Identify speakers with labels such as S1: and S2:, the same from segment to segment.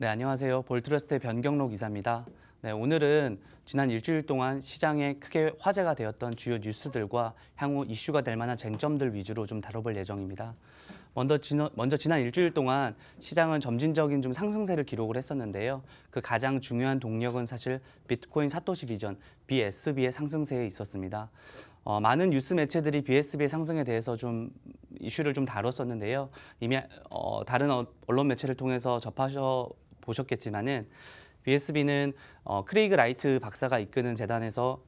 S1: 네, 안녕하세요. 볼트러스트의 변경록 기사입니다. 네, 오늘은 지난 일주일 동안 시장에 크게 화제가 되었던 주요 뉴스들과 향후 이슈가 될 만한 쟁점들 위주로 좀 다뤄볼 예정입니다. 먼저, 지나, 먼저 지난 일주일 동안 시장은 점진적인 좀 상승세를 기록을 했었는데요. 그 가장 중요한 동력은 사실 비트코인 사토시 비전 BSB의 상승세에 있었습니다. 어, 많은 뉴스 매체들이 BSB의 상승에 대해서 좀 이슈를 좀 다뤘었는데요. 이미 어, 다른 언론 매체를 통해서 접하셔 보셨겠지만은 BSB는 어, 크레이그 라이트 박사가 이끄는 재단에서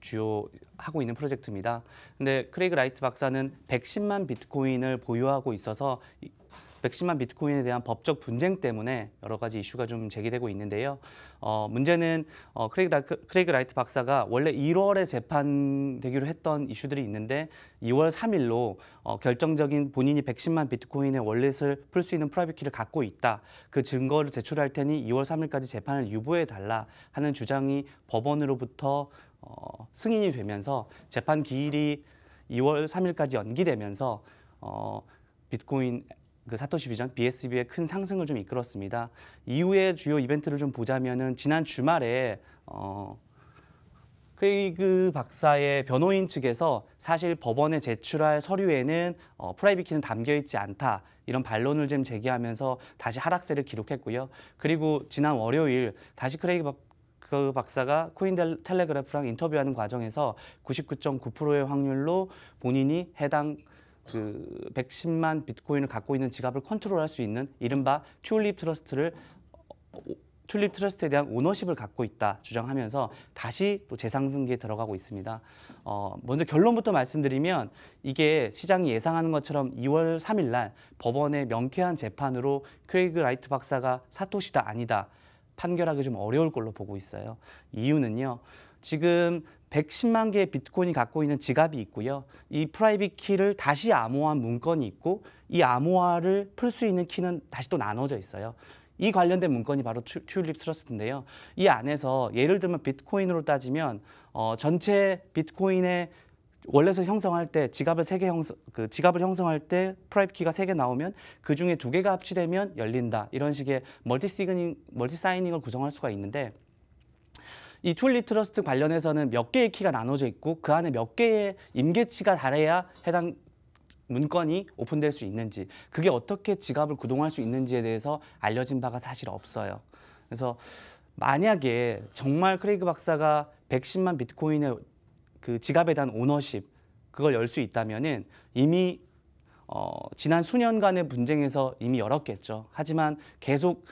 S1: 주요 하고 있는 프로젝트입니다. 근데 크레이그 라이트 박사는 110만 비트코인을 보유하고 있어서 백신만 비트코인에 대한 법적 분쟁 때문에 여러 가지 이슈가 좀 제기되고 있는데요. 어, 문제는 어, 크레이그, 라이트, 크레이그 라이트 박사가 원래 1월에 재판되기로 했던 이슈들이 있는데 2월 3일로 어, 결정적인 본인이 백신만 비트코인의 원래을 풀 수 있는 프라이빗 키를 갖고 있다. 그 증거를 제출할 테니 2월 3일까지 재판을 유보해 달라 하는 주장이 법원으로부터 어, 승인이 되면서 재판 기일이 2월 3일까지 연기되면서 어, 비트코인 그 사토시 비전 BSB의 큰 상승을 좀 이끌었습니다. 이후에 주요 이벤트를 좀 보자면은 지난 주말에 어 크레이그 박사의 변호인 측에서 사실 법원에 제출할 서류에는 어, 프라이빗키는 담겨 있지 않다 이런 반론을 좀 제기하면서 다시 하락세를 기록했고요. 그리고 지난 월요일 다시 크레이그 박, 그 박사가 코인 텔레그래프랑 인터뷰하는 과정에서 99.9%의 확률로 본인이 해당 그 110만 비트코인을 갖고 있는 지갑을 컨트롤할 수 있는 이른바 튤립 트러스트를 튤립 트러스트에 대한 오너십을 갖고 있다 주장하면서 다시 또 재상승기에 들어가고 있습니다. 어, 먼저 결론부터 말씀드리면 이게 시장이 예상하는 것처럼 2월 3일 날 법원의 명쾌한 재판으로 크레이그 라이트 박사가 사토시다 아니다 판결하기 좀 어려울 걸로 보고 있어요. 이유는요. 지금 110만 개의 비트코인이 갖고 있는 지갑이 있고요. 이 프라이빗 키를 다시 암호화한 문건이 있고 이 암호화를 풀 수 있는 키는 다시 또 나눠져 있어요. 이 관련된 문건이 바로 튤립 트러스트인데요. 이 안에서 예를 들면 비트코인으로 따지면 어, 전체 비트코인의 원래서 형성할 때 지갑을 세 개 형성 그 지갑을 형성할 때 프라이빗 키가 세 개 나오면 그 중에 두 개가 합치되면 열린다. 이런 식의 멀티 시그닝 멀티 사이닝을 구성할 수가 있는데 이툴리 트러스트 관련해서는 몇 개의 키가 나눠져 있고 그 안에 몇 개의 임계치가 달해야 해당 문건이 오픈될 수 있는지 그게 어떻게 지갑을 구동할 수 있는지에 대해서 알려진 바가 사실 없어요. 그래서 만약에 정말 크레이그 박사가 110만 비트코인의 그 지갑에 대한 오너십 그걸 열 수 있다면은 이미 어, 지난 수년간의 분쟁에서 이미 열었겠죠. 하지만 계속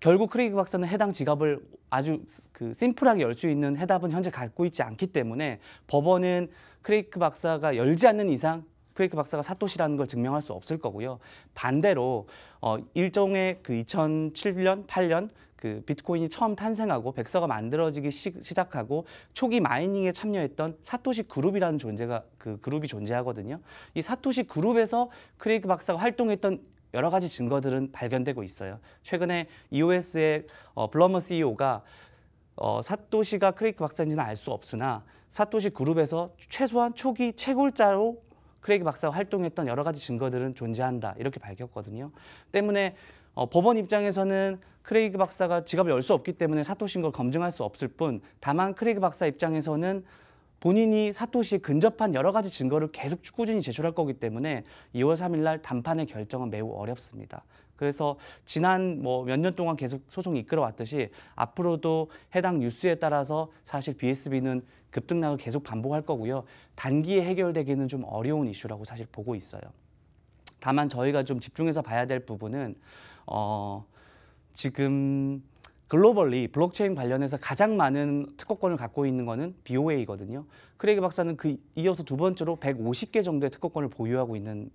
S1: 결국 크레이그 박사는 해당 지갑을 아주 그 심플하게 열 수 있는 해답은 현재 갖고 있지 않기 때문에 법원은 크레이크 박사가 열지 않는 이상 크레이크 박사가 사토시라는 걸 증명할 수 없을 거고요. 반대로 어 일종의 그 2007년, 8년 그 비트코인이 처음 탄생하고 백서가 만들어지기 시, 작하고 초기 마이닝에 참여했던 사토시 그룹이라는 존재가 그 그룹이 존재하거든요. 이 사토시 그룹에서 크레이크 박사가 활동했던 여러 가지 증거들은 발견되고 있어요. 최근에 EOS의 어, 블러머 CEO가 어, 사토시가 크레이크 박사인지는 알 수 없으나 사토시 그룹에서 최소한 초기 채굴자로 크레이크 박사가 활동했던 여러 가지 증거들은 존재한다 이렇게 밝혔거든요. 때문에 어, 법원 입장에서는 크레이그 박사가 지갑을 열 수 없기 때문에 사토신 걸 검증할 수 없을 뿐 다만 크레이그 박사 입장에서는 본인이 사토시 에 근접한 여러 가지 증거를 계속 꾸준히 제출할 거기 때문에 2월 3일 날 단판의 결정은 매우 어렵습니다. 그래서 지난 뭐 몇 년 동안 계속 소송 이끌어 왔듯이 앞으로도 해당 뉴스에 따라서 사실 BSB는 급등락을 계속 반복할 거고요. 단기에 해결되기는 좀 어려운 이슈라고 사실 보고 있어요. 다만 저희가 좀 집중해서 봐야 될 부분은 어 지금 글로벌리 블록체인 관련해서 가장 많은 특허권을 갖고 있는 것은 BOA거든요. 크레이그 박사는 그 이어서 두 번째로 150개 정도의 특허권을 보유하고 있는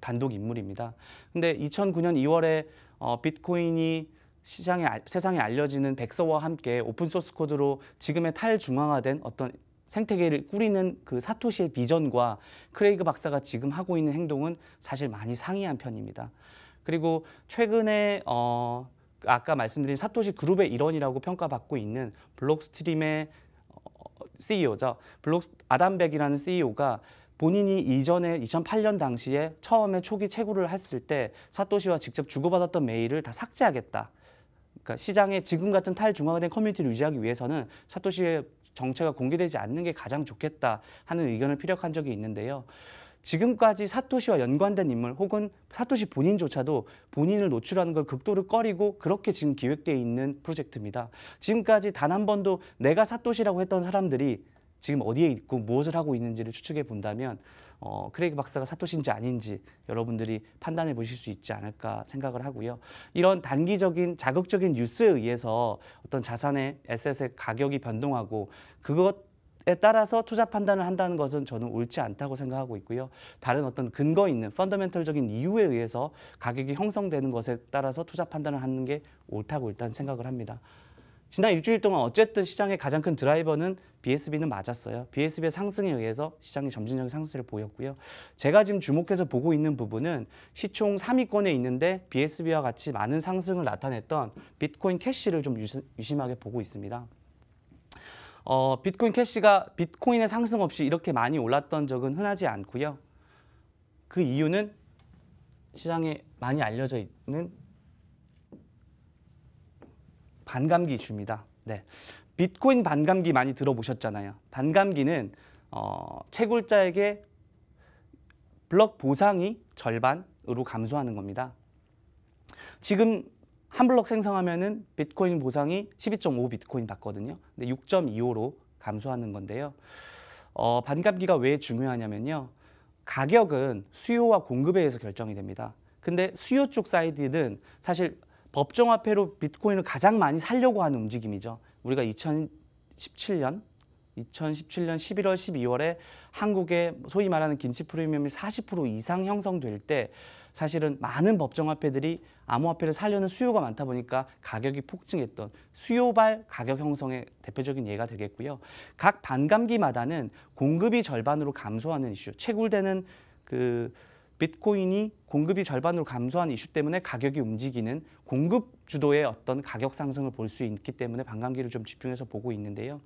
S1: 단독 인물입니다. 근데 2009년 2월에 어, 비트코인이 시장에 세상에 알려지는 백서와 함께 오픈 소스 코드로 지금의 탈중앙화된 어떤 생태계를 꾸리는 그 사토시의 비전과 크레이그 박사가 지금 하고 있는 행동은 사실 많이 상이한 편입니다. 그리고 최근에 어, 아까 말씀드린 사토시 그룹의 일원이라고 평가받고 있는 블록스트림의 CEO죠. 블록 어, e 아담백이라는 CEO가 본인이 이전에 2008년 당시에 처음에 초기 채굴을 했을 때 사토시와 직접 주고받았던 메일을 다 삭제하겠다. 그러니까 시장에 지금 같은 탈중앙화된 커뮤니티를 유지하기 위해서는 사토시의 정체가 공개되지 않는 게 가장 좋겠다 하는 의견을 피력한 적이 있는데요. 지금까지 사토시와 연관된 인물 혹은 사토시 본인조차도 본인을 노출하는 걸 극도로 꺼리고 그렇게 지금 기획되어 있는 프로젝트입니다. 지금까지 단 한 번도 내가 사토시라고 했던 사람들이 지금 어디에 있고 무엇을 하고 있는지를 추측해 본다면 어, 크레이그 박사가 사토시인지 아닌지 여러분들이 판단해 보실 수 있지 않을까 생각을 하고요. 이런 단기적인 자극적인 뉴스에 의해서 어떤 자산의 에셋의 가격이 변동하고 그것 따라서 투자 판단을 한다는 것은 저는 옳지 않다고 생각하고 있고요. 다른 어떤 근거 있는 펀더멘털적인 이유에 의해서 가격이 형성되는 것에 따라서 투자 판단을 하는 게 옳다고 일단 생각을 합니다. 지난 일주일 동안 어쨌든 시장의 가장 큰 드라이버는 BSB는 맞았어요. BSB의 상승에 의해서 시장이 점진적인 상승세를 보였고요. 제가 지금 주목해서 보고 있는 부분은 시총 3위권에 있는데 BSB와 같이 많은 상승을 나타냈던 비트코인 캐시를 좀 유심하게 보고 있습니다. 어, 비트코인 캐시가 비트코인의 상승 없이 이렇게 많이 올랐던 적은 흔하지 않고요. 그 이유는 시장에 많이 알려져 있는 반감기 이슈입니다. 네. 비트코인 반감기 많이 들어보셨잖아요. 반감기는 어, 채굴자에게 블럭 보상이 절반으로 감소하는 겁니다. 지금 한 블록 생성하면은 비트코인 보상이 12.5 비트코인 받거든요. 근데 6.25로 감소하는 건데요. 어, 반감기가 왜 중요하냐면요. 가격은 수요와 공급에 의해서 결정이 됩니다. 근데 수요 쪽 사이드는 사실 법정화폐로 비트코인을 가장 많이 살려고 하는 움직임이죠. 우리가 2017년 2017년 11월, 12월에 한국의 소위 말하는 김치 프리미엄이 40% 이상 형성될 때 사실은 많은 법정화폐들이 암호화폐를 살려는 수요가 많다 보니까 가격이 폭증했던 수요발 가격 형성의 대표적인 예가 되겠고요. 각 반감기마다는 공급이 절반으로 감소하는 이슈, 채굴되는 그 비트코인이 공급이 절반으로 감소한 이슈 때문에 가격이 움직이는 공급 주도의 어떤 가격 상승을 볼 수 있기 때문에 반감기를 좀 집중해서 보고 있는데요.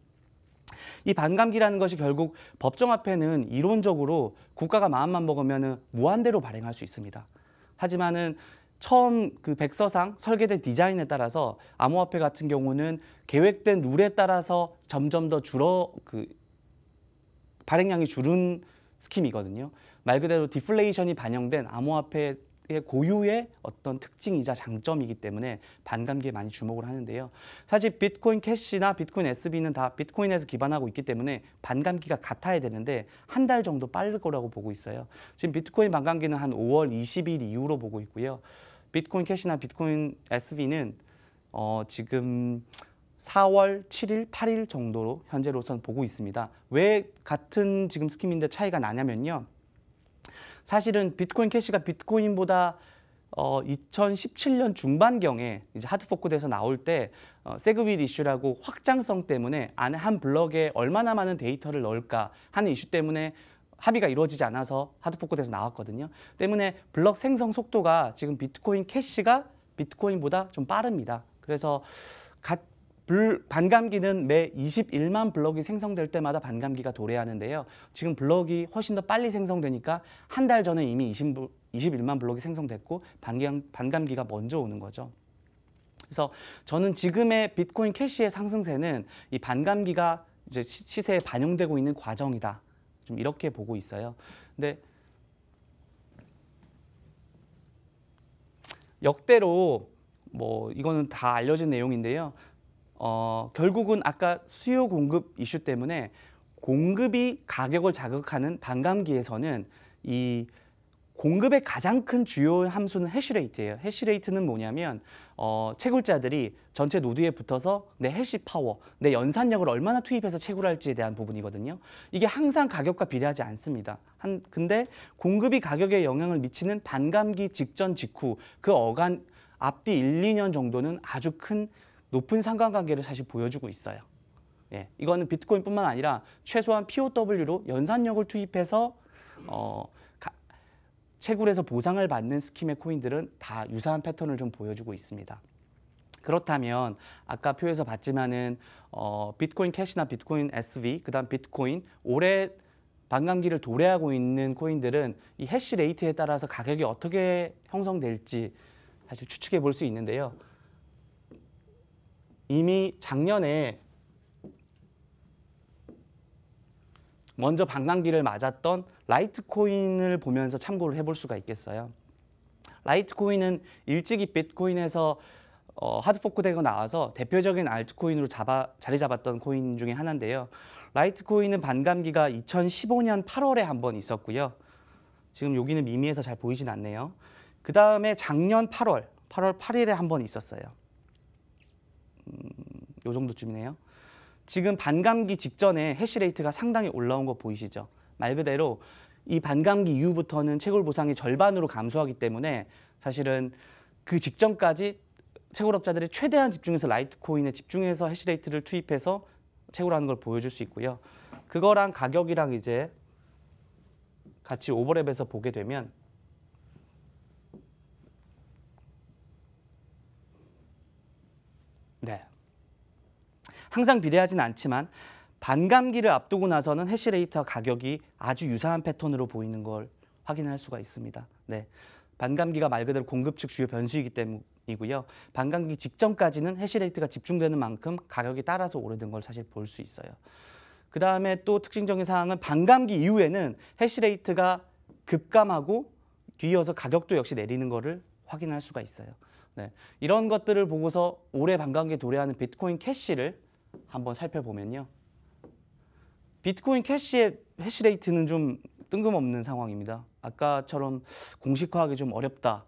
S1: 이 반감기라는 것이 결국 법정화폐는 이론적으로 국가가 마음만 먹으면 무한대로 발행할 수 있습니다. 하지만은 처음 그 백서상 설계된 디자인에 따라서 암호화폐 같은 경우는 계획된 룰에 따라서 점점 더 줄어 그 발행량이 줄은 스킴이거든요. 말 그대로 디플레이션이 반영된 암호화폐 고유의 어떤 특징이자 장점이기 때문에 반감기에 많이 주목을 하는데요. 사실 비트코인 캐시나 비트코인 SB는 다 비트코인에서 기반하고 있기 때문에 반감기가 같아야 되는데 한 달 정도 빠를 거라고 보고 있어요. 지금 비트코인 반감기는 한 5월 20일 이후로 보고 있고요. 비트코인 캐시나 비트코인 SB는 어, 지금 4월 7일, 8일 정도로 현재로선 보고 있습니다. 왜 같은 지금 스킴인데 차이가 나냐면요. 사실은 비트코인 캐시가 비트코인보다 어, 2017년 중반경에 이제 하드포크돼서 나올 때 어, 세그윗 이슈라고 확장성 때문에 안에 한 블럭에 얼마나 많은 데이터를 넣을까 하는 이슈 때문에 합의가 이루어지지 않아서 하드포크돼서 나왔거든요. 때문에 블럭 생성 속도가 지금 비트코인 캐시가 비트코인보다 좀 빠릅니다. 그래서 갓 불, 반감기는 매 21만 블럭이 생성될 때마다 반감기가 도래하는데요. 지금 블럭이 훨씬 더 빨리 생성되니까 한 달 전에 이미 20, 21만 블럭이 생성됐고 반감, 반감기가 먼저 오는 거죠. 그래서 저는 지금의 비트코인 캐시의 상승세는 이 반감기가 이제 시세에 반영되고 있는 과정이다. 좀 이렇게 보고 있어요. 근데 역대로 뭐 이거는 다 알려진 내용인데요. 어, 결국은 아까 수요 공급 이슈 때문에 공급이 가격을 자극하는 반감기에서는 이 공급의 가장 큰 주요 함수는 해시레이트예요. 해시레이트는 뭐냐면 어, 채굴자들이 전체 노드에 붙어서 내 해시 파워, 내 연산력을 얼마나 투입해서 채굴할지에 대한 부분이거든요. 이게 항상 가격과 비례하지 않습니다. 한 근데 공급이 가격에 영향을 미치는 반감기 직전 직후 그 어간 앞뒤 1, 2년 정도는 아주 큰 높은 상관관계를 사실 보여주고 있어요. 예, 이거는 비트코인뿐만 아니라 최소한 POW로 연산력을 투입해서 어, 가, 채굴에서 보상을 받는 스킴의 코인들은 다 유사한 패턴을 좀 보여주고 있습니다. 그렇다면 아까 표에서 봤지만은 어, 비트코인 캐시나 비트코인 SV 그다음 비트코인 올해 반감기를 도래하고 있는 코인들은 이 해시 레이트에 따라서 가격이 어떻게 형성될지 사실 추측해 볼 수 있는데요. 이미 작년에 먼저 방광기를 맞았던 라이트코인을 보면서 참고를 해볼 수가 있겠어요. 라이트코인은 일찍이 비트코인에서 어, 하드포크되고 나와서 대표적인 알트코인으로 잡아, 자리 잡았던 코인 중에 하나인데요. 라이트코인은 반감기가 2015년 8월에 한 번 있었고요. 지금 여기는 미미해서 잘 보이진 않네요. 그 다음에 작년 8월, 8월 8일에 한 번 있었어요. 요 정도쯤이네요. 지금 반감기 직전에 해시레이트가 상당히 올라온 거 보이시죠? 말 그대로 이 반감기 이후부터는 채굴 보상이 절반으로 감소하기 때문에 사실은 그 직전까지 채굴업자들이 최대한 집중해서 라이트코인에 집중해서 해시레이트를 투입해서 채굴하는 걸 보여줄 수 있고요. 그거랑 가격이랑 이제 같이 오버랩에서 보게 되면 네. 항상 비례하진 않지만 반감기를 앞두고 나서는 해시레이터 가격이 아주 유사한 패턴으로 보이는 걸 확인할 수가 있습니다. 네. 반감기가 말 그대로 공급 측 주요 변수이기 때문이고요. 반감기 직전까지는 해시레이트가 집중되는 만큼 가격이 따라서 오래된 걸 사실 볼 수 있어요. 그 다음에 또 특징적인 사항은 반감기 이후에는 해시레이트가 급감하고 뒤이어서 가격도 역시 내리는 거를 확인할 수가 있어요. 네. 이런 것들을 보고서 올해 반감기에 도래하는 비트코인 캐시를 한번 살펴보면요. 비트코인 캐시의 해시레이트는 좀 뜬금없는 상황입니다. 아까처럼 공식화하기 좀 어렵다.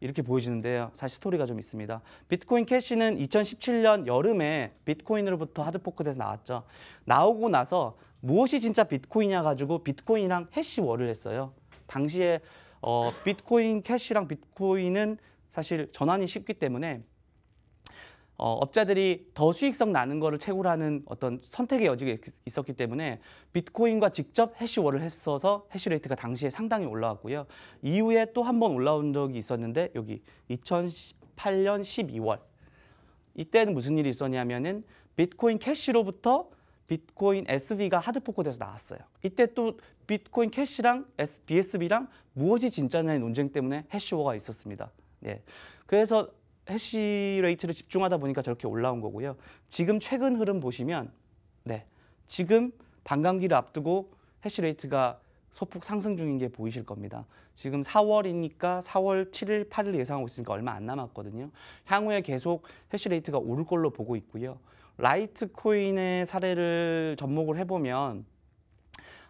S1: 이렇게 보여지는데요. 사실 스토리가 좀 있습니다. 비트코인 캐시는 2017년 여름에 비트코인으로부터 하드포크돼서 나왔죠. 나오고 나서 무엇이 진짜 비트코인이냐 가지고 비트코인이랑 해시워를 했어요. 당시에 어, 비트코인 캐시랑 비트코인은 사실 전환이 쉽기 때문에 어, 업자들이 더 수익성 나는 거를 채굴 하는 어떤 선택의 여지가 있었기 때문에 비트코인과 직접 해시워를 했어서 해시레이트가 당시에 상당히 올라왔고요. 이후에 또 한 번 올라온 적이 있었는데 여기 2018년 12월 이때는 무슨 일이 있었냐면은 비트코인 캐시로부터 비트코인 SV가 하드포커 돼서 나왔어요. 이때 또 비트코인 캐시랑 BSB랑 무엇이 진짜냐의 논쟁 때문에 해시워가 있었습니다. 예. 그래서 해시 레이트를 집중하다 보니까 저렇게 올라온 거고요. 지금 최근 흐름 보시면 네 지금 반감기를 앞두고 해시 레이트가 소폭 상승 중인 게 보이실 겁니다. 지금 4월이니까 4월 7일, 8일 예상하고 있으니까 얼마 안 남았거든요. 향후에 계속 해시레이트가 오를 걸로 보고 있고요. 라이트 코인의 사례를 접목을 해보면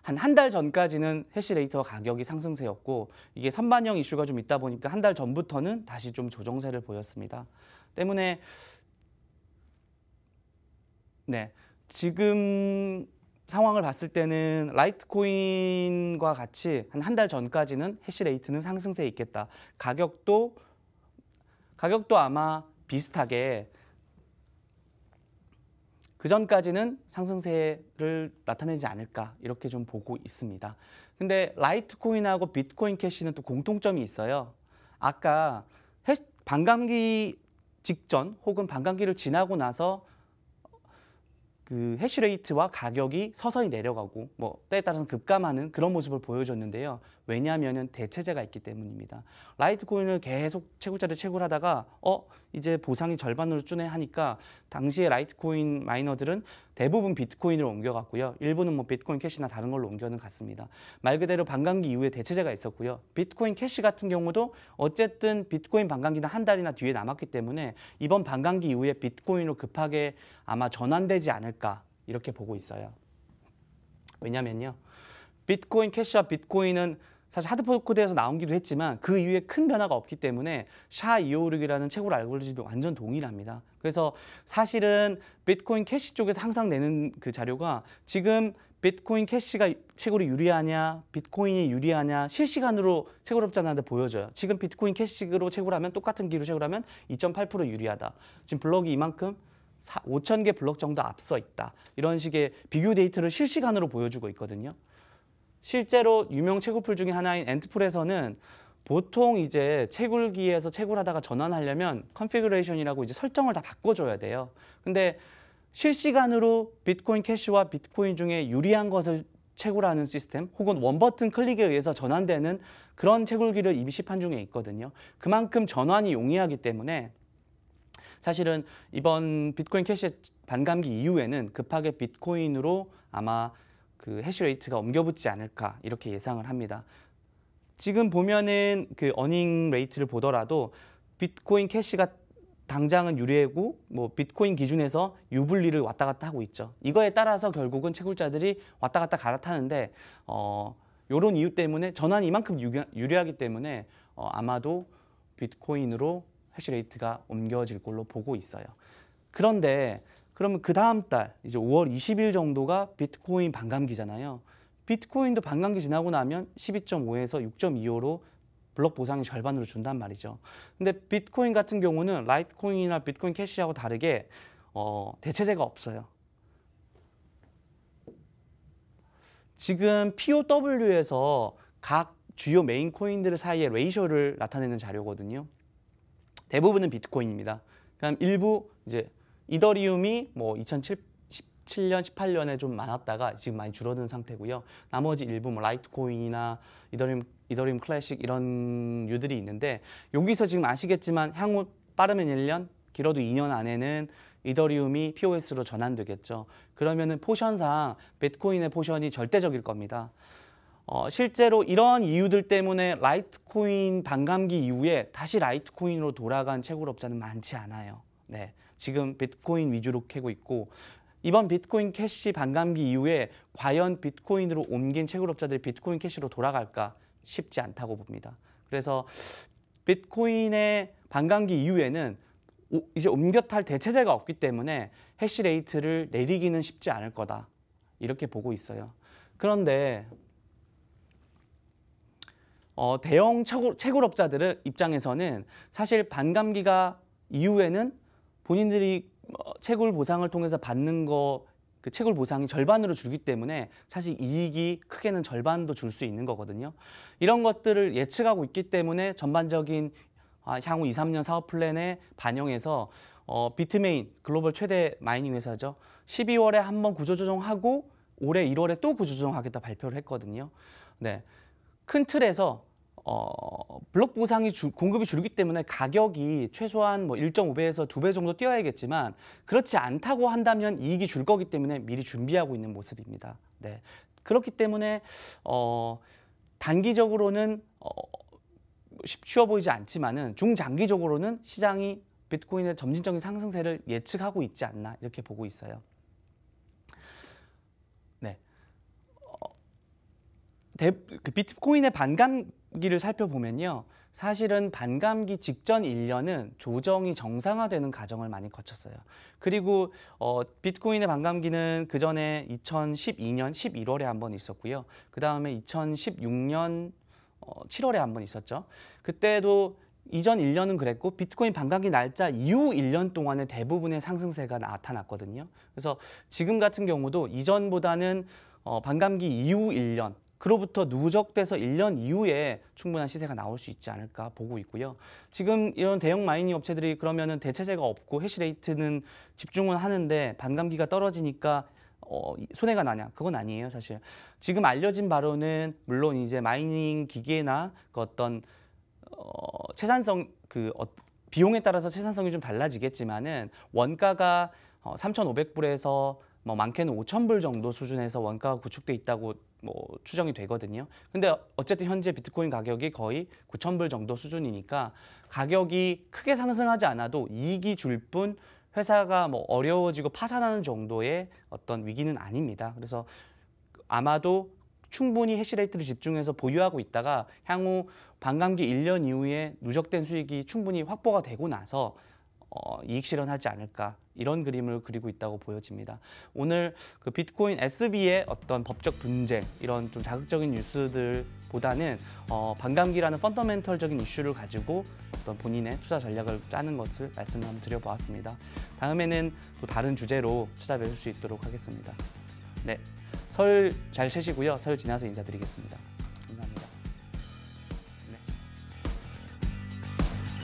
S1: 한한달 전까지는 해시레이터 가격이 상승세였고 이게 선반영 이슈가 좀 있다 보니까 한 달 전부터는 다시 좀 조정세를 보였습니다. 때문에 네 지금 상황을 봤을 때는 라이트코인과 같이 한 한 달 전까지는 해시레이트는 상승세 있겠다. 가격도 가격도 아마 비슷하게 그 전까지는 상승세를 나타내지 않을까 이렇게 좀 보고 있습니다. 근데 라이트코인하고 비트코인 캐시는 또 공통점이 있어요. 아까 반감기 직전 혹은 반감기를 지나고 나서 그 해시레이트와 가격이 서서히 내려가고 뭐 때에 따라서 급감하는 그런 모습을 보여줬는데요. 왜냐하면 대체재가 있기 때문입니다. 라이트코인을 계속 채굴자를 채굴하다가 어 이제 보상이 절반으로 준해하니까 당시에 라이트코인 마이너들은 대부분 비트코인으로 옮겨갔고요. 일부는 뭐 비트코인 캐시나 다른 걸로 옮겨는 갔습니다. 말 그대로 반감기 이후에 대체제가 있었고요. 비트코인 캐시 같은 경우도 어쨌든 비트코인 반감기는 한 달이나 뒤에 남았기 때문에 이번 반감기 이후에 비트코인으로 급하게 아마 전환되지 않을까 이렇게 보고 있어요. 왜냐면요. 비트코인 캐시와 비트코인은 사실 하드포코드에서 나온기도 했지만 그 이후에 큰 변화가 없기 때문에 샤 이오르기라는 채굴 알고리즘이 완전 동일합니다. 그래서 사실은 비트코인 캐시 쪽에서 항상 내는 그 자료가 지금 비트코인 캐시가 채굴이 유리하냐, 비트코인이 유리하냐 실시간으로 채굴업자한테 보여져요 지금 비트코인 캐시로 채굴하면 똑같은 기로 채굴하면 2.8% 유리하다. 지금 블럭이 이만큼 5천 개 블럭 정도 앞서 있다. 이런 식의 비교 데이터를 실시간으로 보여주고 있거든요. 실제로 유명 채굴풀 중에 하나인 엔트풀에서는 보통 이제 채굴기에서 채굴하다가 전환하려면 컨피그레이션이라고 이제 설정을 다 바꿔줘야 돼요. 근데 실시간으로 비트코인 캐시와 비트코인 중에 유리한 것을 채굴하는 시스템 혹은 원버튼 클릭에 의해서 전환되는 그런 채굴기를 이미시판 중에 있거든요. 그만큼 전환이 용이하기 때문에 사실은 이번 비트코인 캐시 반감기 이후에는 급하게 비트코인으로 아마 그 해시레이트가 옮겨붙지 않을까 이렇게 예상을 합니다. 지금 보면은 그 어닝 레이트를 보더라도 비트코인 캐시가 당장은 유리하고 뭐 비트코인 기준에서 유불리를 왔다 갔다 하고 있죠. 이거에 따라서 결국은 채굴자들이 왔다 갔다 갈아타는데 어 요런 이유 때문에 전환이 이만큼 유리하기 때문에 어 아마도 비트코인으로 해시레이트가 옮겨질 걸로 보고 있어요. 그런데 그러면 그 다음 달 이제 5월 20일 정도가 비트코인 반감기잖아요. 비트코인도 반감기 지나고 나면 12.5에서 6.25로 블록 보상이 절반으로 준단 말이죠. 근데 비트코인 같은 경우는 라이트코인이나 비트코인 캐시하고 다르게 어, 대체제가 없어요. 지금 POW에서 각 주요 메인 코인들 사이의 레이셔를 나타내는 자료거든요. 대부분은 비트코인입니다. 그럼 일부 이제 이더리움이 뭐 2017년, 18년에 좀 많았다가 지금 많이 줄어든 상태고요. 나머지 일부 뭐 라이트코인이나 이더리움, 이더리움 클래식 이런 유들이 있는데 여기서 지금 아시겠지만 향후 빠르면 1년, 길어도 2년 안에는 이더리움이 POS로 전환되겠죠. 그러면은 포션상 비트코인의 포션이 절대적일 겁니다. 어, 실제로 이런 이유들 때문에 라이트코인 반감기 이후에 다시 라이트코인으로 돌아간 채굴업자는 많지 않아요. 네. 지금 비트코인 위주로 캐고 있고 이번 비트코인 캐시 반감기 이후에 과연 비트코인으로 옮긴 채굴업자들이 비트코인 캐시로 돌아갈까 쉽지 않다고 봅니다. 그래서 비트코인의 반감기 이후에는 이제 옮겨 탈 대체제가 없기 때문에 해시레이트를 내리기는 쉽지 않을 거다. 이렇게 보고 있어요. 그런데 어, 대형 채굴업자들의 입장에서는 사실 반감기가 이후에는 본인들이 어, 채굴 보상을 통해서 받는 거 그 채굴 보상이 절반으로 줄기 때문에 사실 이익이 크게는 절반도 줄 수 있는 거거든요. 이런 것들을 예측하고 있기 때문에 전반적인 아, 향후 2, 3년 사업 플랜에 반영해서 어, 비트메인 글로벌 최대 마이닝 회사죠. 12월에 한번 구조조정하고 올해 1월에 또 구조조정하겠다 발표를 했거든요. 네. 큰 틀에서 어, 블록 보상이 주, 공급이 줄기 때문에 가격이 최소한 뭐 1.5배에서 2배 정도 뛰어야겠지만 그렇지 않다고 한다면 이익이 줄 거기 때문에 미리 준비하고 있는 모습입니다. 네. 그렇기 때문에 어, 단기적으로는 어, 쉬워 보이지 않지만은 중장기적으로는 시장이 비트코인의 점진적인 상승세를 예측하고 있지 않나 이렇게 보고 있어요. 네. 어, 데, 그 비트코인의 반감 기를 살펴보면요. 사실은 반감기 직전 1년은 조정이 정상화되는 과정을 많이 거쳤어요. 그리고 어, 비트코인의 반감기는 그 전에 2012년 11월에 한 번 있었고요. 그 다음에 2016년 어, 7월에 한 번 있었죠. 그때도 이전 1년은 그랬고 비트코인 반감기 날짜 이후 1년 동안에 대부분의 상승세가 나타났거든요. 그래서 지금 같은 경우도 이전보다는 어, 반감기 이후 1년 그로부터 누적돼서 1년 이후에 충분한 시세가 나올 수 있지 않을까 보고 있고요. 지금 이런 대형 마이닝 업체들이 그러면은 대체재가 없고 해시레이트는 집중은 하는데 반감기가 떨어지니까 어, 손해가 나냐? 그건 아니에요, 사실. 지금 알려진 바로는 물론 이제 마이닝 기계나 그 어떤 어, 채산성 그 어, 비용에 따라서 채산성이 좀 달라지겠지만은 원가가 어, 3,500불에서 뭐 많게는 5,000불 정도 수준에서 원가가 구축돼 있다고 뭐 추정이 되거든요. 근데 어쨌든 현재 비트코인 가격이 거의 9,000불 정도 수준이니까 가격이 크게 상승하지 않아도 이익이 줄 뿐 회사가 뭐 어려워지고 파산하는 정도의 어떤 위기는 아닙니다. 그래서 아마도 충분히 해시레이트를 집중해서 보유하고 있다가 향후 반감기 1년 이후에 누적된 수익이 충분히 확보가 되고 나서 어, 이익 실현하지 않을까 이런 그림을 그리고 있다고 보여집니다. 오늘 그 비트코인 SB의 어떤 법적 분쟁 이런 좀 자극적인 뉴스들보다는 어, 반감기라는 펀더멘털적인 이슈를 가지고 어떤 본인의 투자 전략을 짜는 것을 말씀을 한번 드려보았습니다. 다음에는 또 다른 주제로 찾아뵐 수 있도록 하겠습니다. 네, 설 잘 쉬시고요. 설 지나서 인사드리겠습니다.